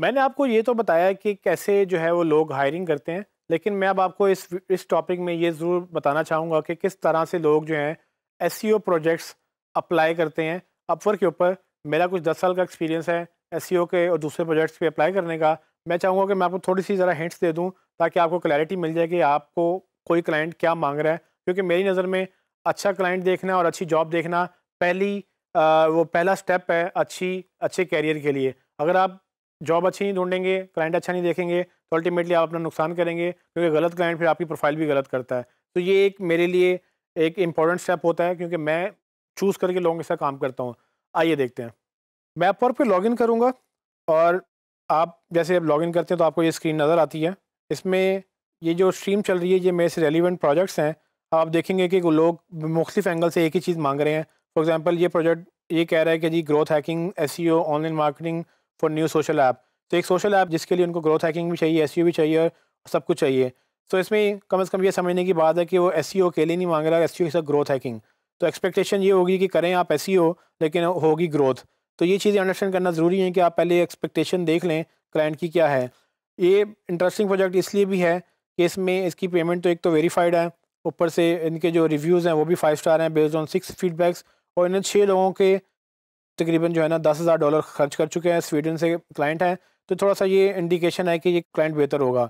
मैंने आपको ये तो बताया कि कैसे जो है वो लोग हायरिंग करते हैं लेकिन मैं अब आपको इस इस टॉपिक में ये ज़रूर बताना चाहूँगा कि किस तरह से लोग जो हैं एस प्रोजेक्ट्स अप्लाई करते हैं अपवर के ऊपर मेरा कुछ दस साल का एक्सपीरियंस है एस e के और दूसरे प्रोजेक्ट्स पे अप्लाई करने का मैं चाहूँगा कि मैं आपको थोड़ी सी ज़रा हिंट्स दे दूँ ताकि आपको क्लैरिटी मिल जाए कि आपको कोई क्लाइंट क्या मांग रहा है क्योंकि मेरी नज़र में अच्छा क्लाइंट देखना और अच्छी जॉब देखना पहली आ, वो पहला स्टेप है अच्छी अच्छे कैरियर के लिए अगर आप जॉब अच्छी नहीं ढूंढेंगे क्लाइंट अच्छा नहीं देखेंगे तो अल्टीमेटली आप अपना नुकसान करेंगे क्योंकि गलत क्लाइंट फिर आपकी प्रोफाइल भी गलत करता है तो ये एक मेरे लिए एक इंपॉर्टेंट स्टेप होता है क्योंकि मैं चूज़ करके लोगों के साथ काम करता हूँ आइए देखते हैं मैं अपवर्क पर लॉगिन करूँगा और आप जैसे लॉगिन करते हैं तो आपको ये स्क्रीन नज़र आती है इसमें ये जो स्ट्रीम चल रही है ये मेरे से रेलिवेंट प्रोजेक्ट्स हैं आप देखेंगे कि लोग मुख्तफ एंगल से एक ही चीज़ मांग रहे हैं फॉर एग्ज़ाम्पल ये प्रोजेक्ट ये कह रहा है कि जी growth hacking as online marketing for new social app तो एक सोशल ऐप जिसके लिए उनको ग्रोथ हैकिंग भी चाहिए एस e भी चाहिए और सब कुछ चाहिए तो इसमें कम अज़ कम ये समझने की बात है कि वो एस के लिए नहीं मांग रहा है एस e के साथ ग्रोथ हैकिंग तो एक्सपेक्टेशन ये होगी कि करें आप एस e लेकिन होगी ग्रोथ तो ये चीज़ें अंडरस्टैंड करना ज़रूरी है कि आप पहले एक्सपेक्टेशन देख लें क्लाइंट की क्या है ये इंटरेस्टिंग प्रोजेक्ट इसलिए भी है कि इसमें इसकी पेमेंट तो एक तो वेरीफाइड है ऊपर से इनके जो रिव्यूज़ हैं वो भी फाइव स्टार हैं बेस्ड ऑन सिक्स फीडबैक्स और इन्हें छः लोगों के तकरीबन जो है ना दस हज़ार डॉलर खर्च कर चुके हैं स्वीडन से क्लाइंट हैं तो थोड़ा सा ये इंडिकेशन है कि ये क्लाइंट बेहतर होगा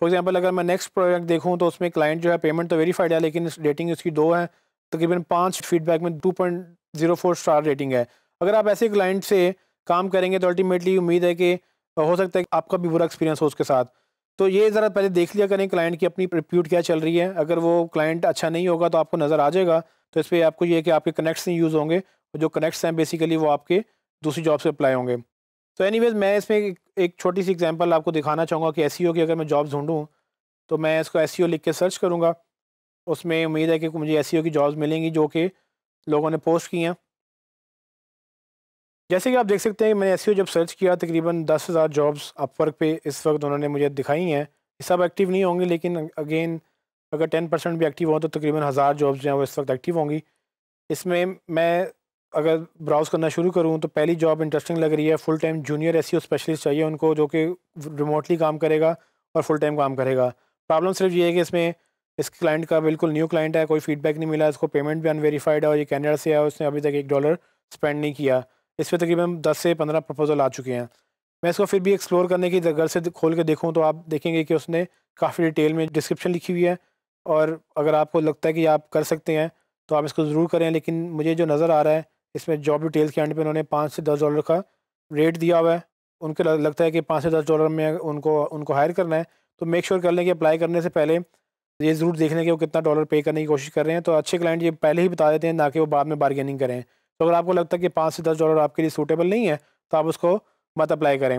फॉर एग्जांपल अगर मैं नेक्स्ट प्रोजेक्ट देखूँ तो उसमें क्लाइंट जो है पेमेंट तो वेरीफाइड है लेकिन रेटिंग उसकी दो है तकरीबन पाँच फीडबैक में two point zero four star rating है अगर आप ऐसे क्लाइंट से काम करेंगे तो अल्टीमेटली उम्मीद है कि हो सकता है आपका भी बुरा एक्सपीरियंस हो उसके साथ तो ये ज़रा पहले देख लिया करें क्लाइंट की अपनी रिप्यूट क्या चल रही है अगर वो क्लाइंट अच्छा नहीं होगा तो आपको नज़र आ जाएगा तो इस पर आपको ये कि आपके कनेक्ट्स नहीं यूज़ होंगे जो कनेक्ट्स हैं बेसिकली वो आपके दूसरी जॉब से अप्लाई होंगे तो एनी मैं इसमें एक, एक छोटी सी एग्जाम्पल आपको दिखाना चाहूँगा कि एस e की अगर मैं जॉब ढूँढूँ तो मैं इसको एस e लिख के सर्च करूँगा उसमें उम्मीद है कि मुझे एस e की जॉब्स मिलेंगी जो कि लोगों ने पोस्ट की हैं जैसे कि आप देख सकते हैं मैंने एस जब सर्च किया तकरीबन दस हज़ार जॉब्स अपवर्क पे इस वक्त उन्होंने मुझे दिखाई हैं सब एक्टिव नहीं होंगी लेकिन अगेन अगर टेन परसेंट भी एक्टिव हो तो तकरीबन हज़ार जॉब्स जो हैं वो इस वक्त एक्टिव होंगी इसमें मैं अगर ब्राउज़ करना शुरू करूँ तो पहली जॉब इंटरेस्टिंग लग रही है full time junior S specialist चाहिए उनको जो कि रिमोटली काम करेगा और फुल टाइम काम करेगा प्रॉब्लम सिर्फ ये है कि इसमें इस क्लाइंट का बिल्कुल न्यू क्लाइंट है कोई फीडबैक नहीं मिला इसको पेमेंट भी अनवेरीफाइड है और ये कैनेडा से है उसने अभी तक एक डॉलर स्पेंड नहीं किया इस पर तकरीबन दस से पंद्रह प्रपोजल आ चुके हैं मैं इसको फिर भी एक्सप्लोर करने की घर से खोल के देखूँ तो आप देखेंगे कि उसने काफ़ी डिटेल में डिस्क्रिप्शन लिखी हुई है और अगर आपको लगता है कि आप कर सकते हैं तो आप इसको ज़रूर करें लेकिन मुझे जो नज़र आ रहा है इसमें जॉब डिटेल्स के एंड पे उन्होंने पाँच से दस डॉलर का रेट दिया हुआ है उनके लगता है कि पाँच से दस डॉलर में उनको उनको हायर करना है तो मेक श्योर sure कर लें कि अप्लाई करने से पहले ये ज़रूर देख लें कि वो कितना डॉलर पे करने की कोशिश कर रहे हैं तो अच्छे क्लाइंट ये पहले ही बता देते हैं ना कि वो बाद में बार्गेनिंग करें तो अगर आपको लगता है कि पाँच से दस डॉलर आपके लिए सूटेबल नहीं है तो आप उसको मत अप्लाई करें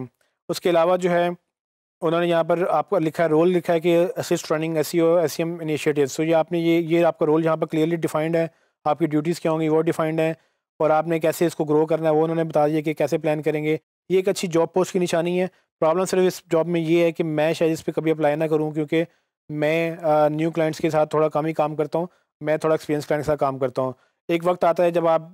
उसके अलावा जो है उन्होंने यहाँ पर आपका लिखा है रोल लिखा है कि assist running S C O S C M initiative so ये आपने ये ये आपका रोल यहाँ पर क्लियरली डिफाइंड है आपकी ड्यूटीज़ क्या होंगी वो डिफाइंड है और आपने कैसे इसको ग्रो करना है वो उन्होंने बता दिया कि कैसे प्लान करेंगे ये एक अच्छी जॉब पोस्ट की निशानी है प्रॉब्लम सिर्फ इस जॉब में ये है कि मैं शायद इस पर कभी अप्लाई ना करूँ क्योंकि मैं न्यू क्लाइंट्स के साथ थोड़ा कम ही काम करता हूँ मैं थोड़ा एक्सपीरियंस क्लाइंट के साथ काम करता हूँ एक वक्त आता है जब आप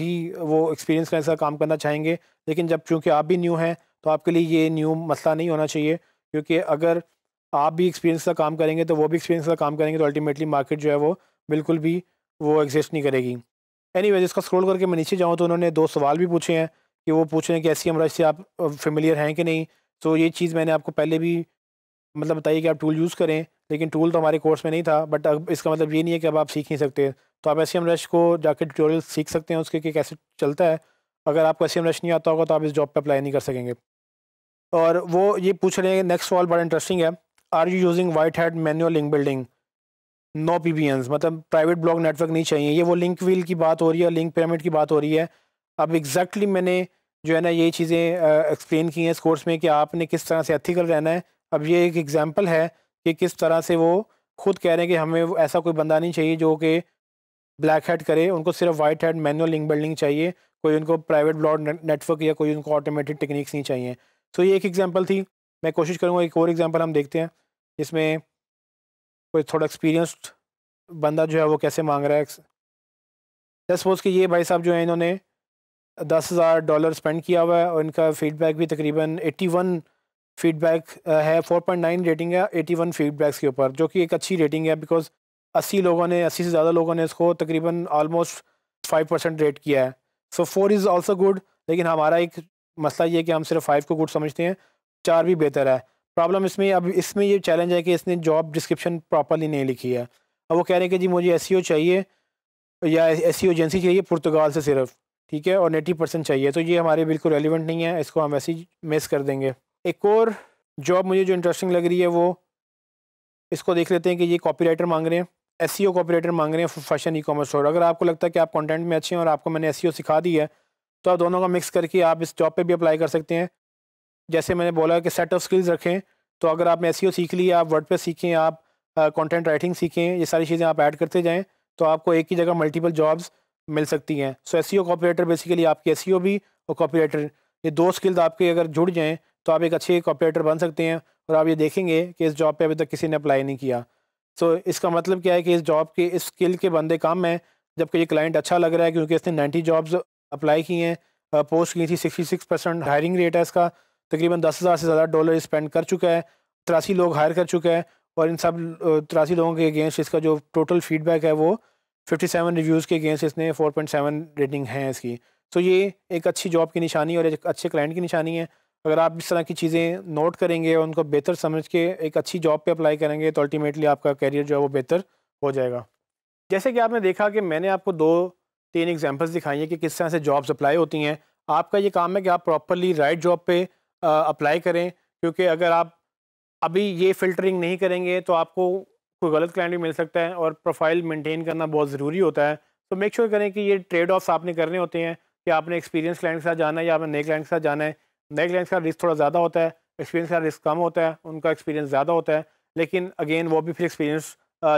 भी वो एक्सपीरियंस क्लाइंट के साथ काम करना चाहेंगे लेकिन जब चूँकि आप भी न्यू हैं तो आपके लिए ये न्यू मसला नहीं होना चाहिए क्योंकि अगर आप भी एक्सपीरियंस का काम करेंगे तो वो भी एक्सपीरियंस का काम करेंगे तो अल्टीमेटली मार्केट जो है वो बिल्कुल भी वो एग्जिस्ट नहीं करेगी एनी anyway, इसका स्क्रॉल करके मैं नीचे जाऊँ तो उन्होंने दो सवाल भी पूछे हैं कि वो पूछ रहे हैं कि एस सी रश से आप फेमिलियर हैं कि नहीं तो ये चीज़ मैंने आपको पहले भी मतलब बताइए कि आप टूल यूज़ करें लेकिन टूल तो हमारे कोर्स में नहीं था बट अब इसका मतलब ये नहीं है कि अब आप सीख नहीं सकते तो आप एस सी रश को जाकर ट्यूटोरियल सीख सकते हैं उसके कि कैसे चलता है अगर आपको एस सी रश नहीं आता होगा तो आप इस जॉब पर अप्लाई नहीं कर सकेंगे और वो ये पूछ रहे हैं नेक्स्ट सवाल बड़ा इंटरेस्टिंग है are you using white hat manual link building no एंस मतलब प्राइवेट ब्लॉक नेटवर्क नहीं चाहिए ये वो लिंक व्हील की बात हो रही है लिंक पेमेंट की बात हो रही है अब एग्जैक्टली exactly मैंने जो है ना ये चीज़ें एक्सप्लेन की हैं इस कोर्स में कि आपने किस तरह से एथिकल रहना है अब ये एक एग्जाम्पल है कि किस तरह से वो खुद कह रहे हैं कि हमें ऐसा कोई बंदा नहीं चाहिए जो कि ब्लैक हेड करे उनको सिर्फ white hat manual link building चाहिए कोई उनको प्राइवेट ब्लॉड नेटवर्क या कोई उनको ऑटोमेटिक टेक्निक्स नहीं चाहिए तो ये एक एग्जाम्पल थी मैं कोशिश करूँगा एक और एग्जाम्पल हम देखते हैं जिसमें कोई थोड़ा एक्सपीरियंस्ड बंदा जो है वो कैसे मांग रहा है जैसे सपोज कि ये भाई साहब जो है इन्होंने दस हज़ार डॉलर स्पेंड किया हुआ है और इनका फीडबैक भी तकरीबन एट्टी वन फीडबैक है फोर पॉइंट नाइन रेटिंग है एटी वन फीडबैक्स के ऊपर जो कि एक अच्छी रेटिंग है बिकॉज अस्सी लोगों ने अस्सी से ज़्यादा लोगों ने इसको तकरीबन ऑलमोस्ट फाइव परसेंट रेट किया है so four is also good लेकिन हमारा एक मसला ये है कि हम सिर्फ फाइव को गुड समझते हैं चार भी बेहतर है प्रॉब्लम इसमें अब इसमें ये चैलेंज है कि इसने जॉब डिस्क्रिप्शन प्रॉपरली नहीं लिखी है अब वो कह रहे हैं कि जी मुझे एस e चाहिए या एस एजेंसी e चाहिए पुर्तगाल से सिर्फ ठीक है और नेटी परसेंट चाहिए तो ये हमारे बिल्कुल रेलिवेंट नहीं है इसको हम ऐसे ही मिस कर देंगे एक और जॉब मुझे जो इंटरेस्टिंग लग रही है वो इसको देख लेते हैं कि ये कॉपी मांग रहे हैं एस सी e मांग रहे हैं फैशन ई कॉमर्स और अगर आपको लगता है कि आप कॉन्टेंट में अच्छे हैं और आपको मैंने एस सिखा दी है तो आप दोनों का मिक्स करके आप इस जॉब पर भी अप्लाई कर सकते हैं जैसे मैंने बोला कि सेट ऑफ स्किल्स रखें तो अगर आप एस e सीख ली आप वर्ड सीखें आप कॉन्टेंट राइटिंग सीखें ये सारी चीज़ें आप ऐड करते जाएँ तो आपको एक ही जगह मल्टीपल जॉब्स मिल सकती हैं सो एस सी बेसिकली आपके एस भी और कॉपरेटर ये दो स्किल्स आपके अगर जुड़ जाएँ तो आप एक अच्छे कॉपरेटर बन सकते हैं और आप ये देखेंगे कि इस जॉब पे अभी तक किसी ने अप्लाई नहीं किया सो so, इसका मतलब क्या है कि इस जॉब के इस स्किल के बंदे काम हैं जबकि ये क्लाइंट अच्छा लग रहा है क्योंकि इसने 90 जॉब्स अप्लाई की हैं पोस्ट की थी 66 परसेंट हायरिंग रेट है इसका तकरीबन दस हज़ार से ज़्यादा डॉलर स्पेंड कर चुका है तिरासी लोग हायर कर चुका है और इन सब तिरासी लोगों के अगेंस्ट इसका जो टोटल फीडबैक है वो 57 रिव्यूज़ के अगेंस्ट इसने 4.7 रेटिंग है इसकी तो ये एक अच्छी जॉब की निशानी और एक अच्छे क्लाइंट की निशानी है अगर आप इस तरह की चीज़ें नोट करेंगे और उनको बेहतर समझ के एक अच्छी जॉब पर अप्लाई करेंगे तो अल्टीमेटली आपका करियर जो है वो बेहतर हो जाएगा जैसे कि आपने देखा कि मैंने आपको दो तीन एग्जांपल्स दिखाई हैं कि किस तरह से जॉब्स अप्लाई होती हैं आपका ये काम है कि आप प्रॉपरली राइट जॉब पे अप्लाई करें क्योंकि अगर आप अभी ये फ़िल्टरिंग नहीं करेंगे तो आपको कोई गलत क्लाइंट भी मिल सकता है और प्रोफाइल मेंटेन करना बहुत ज़रूरी होता है तो मेक श्योर sure करें कि ये ट्रेड ऑफ्स आपने करने होते हैं कि आपने एक्सपीरियंस क्लाइंट के साथ जाना है या आपने नए क्लाइंट के साथ जाना है नए क्लाइंट का रिस्क थोड़ा ज़्यादा होता है एक्सपीरियंस का रिस्क कम होता है उनका एक्सपीरियंस ज़्यादा होता है लेकिन अगेन वो भी फिर एक्सपीरियंस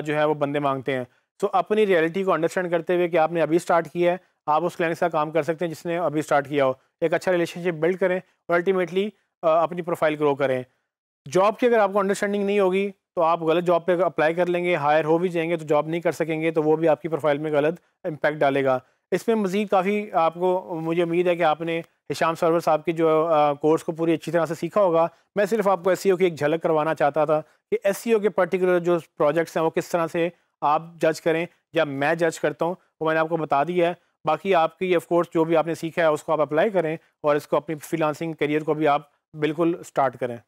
जो है वो बंदे मांगते हैं तो अपनी रियलिटी को अंडरस्टैंड करते हुए कि आपने अभी स्टार्ट किया है आप उस क्लाइंट के साथ काम कर सकते हैं जिसने अभी स्टार्ट किया हो एक अच्छा रिलेशनशिप बिल्ड करें और अल्टीमेटली अपनी प्रोफाइल ग्रो करें जॉब की अगर आपको अंडरस्टैंडिंग नहीं होगी तो आप गलत जॉब पे अप्लाई कर लेंगे हायर हो भी जाएंगे तो जॉब नहीं कर सकेंगे तो वो भी आपकी प्रोफाइल में गलत इम्पैक्ट डालेगा इसमें मज़ीद काफ़ी आपको मुझे उम्मीद है कि आपने हिशाम सरवर साहब की जो कोर्स को पूरी अच्छी तरह से सीखा होगा मैं सिर्फ आपको एस e की एक झलक करवाना चाहता था कि एस e के पर्टिकुलर जो प्रोजेक्ट्स हैं वो किस तरह से आप जज करें या मैं जज करता हूँ वो मैंने आपको बता दिया है बाकी आपकी ऑफकोर्स जो भी आपने सीखा है उसको आप अप्लाई करें और इसको अपनी फ्रीलांसिंग करियर को भी आप बिल्कुल स्टार्ट करें